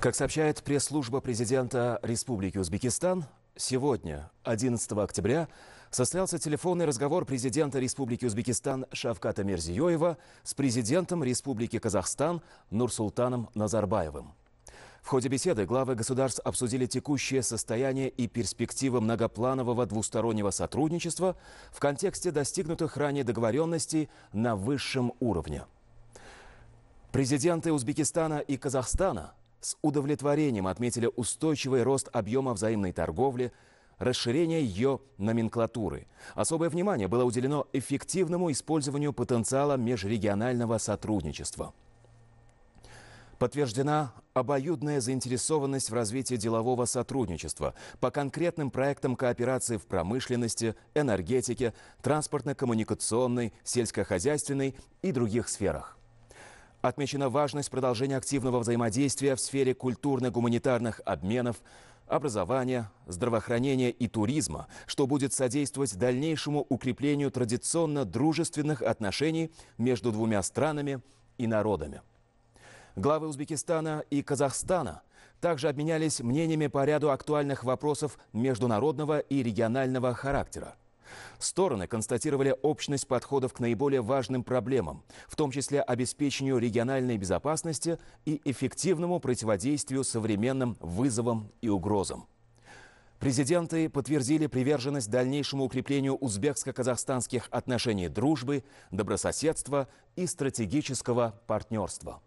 Как сообщает пресс-служба президента Республики Узбекистан, сегодня, 11 октября, состоялся телефонный разговор президента Республики Узбекистан Шавката Мерзиёева с президентом Республики Казахстан Нурсултаном Назарбаевым. В ходе беседы главы государств обсудили текущее состояние и перспективы многопланового двустороннего сотрудничества в контексте достигнутых ранее договоренностей на высшем уровне. Президенты Узбекистана и Казахстана – с удовлетворением отметили устойчивый рост объема взаимной торговли, расширение ее номенклатуры. Особое внимание было уделено эффективному использованию потенциала межрегионального сотрудничества. Подтверждена обоюдная заинтересованность в развитии делового сотрудничества по конкретным проектам кооперации в промышленности, энергетике, транспортно-коммуникационной, сельскохозяйственной и других сферах. Отмечена важность продолжения активного взаимодействия в сфере культурно-гуманитарных обменов, образования, здравоохранения и туризма, что будет содействовать дальнейшему укреплению традиционно дружественных отношений между двумя странами и народами. Главы Узбекистана и Казахстана также обменялись мнениями по ряду актуальных вопросов международного и регионального характера. Стороны констатировали общность подходов к наиболее важным проблемам, в том числе обеспечению региональной безопасности и эффективному противодействию современным вызовам и угрозам. Президенты подтвердили приверженность дальнейшему укреплению узбекско-казахстанских отношений дружбы, добрососедства и стратегического партнерства.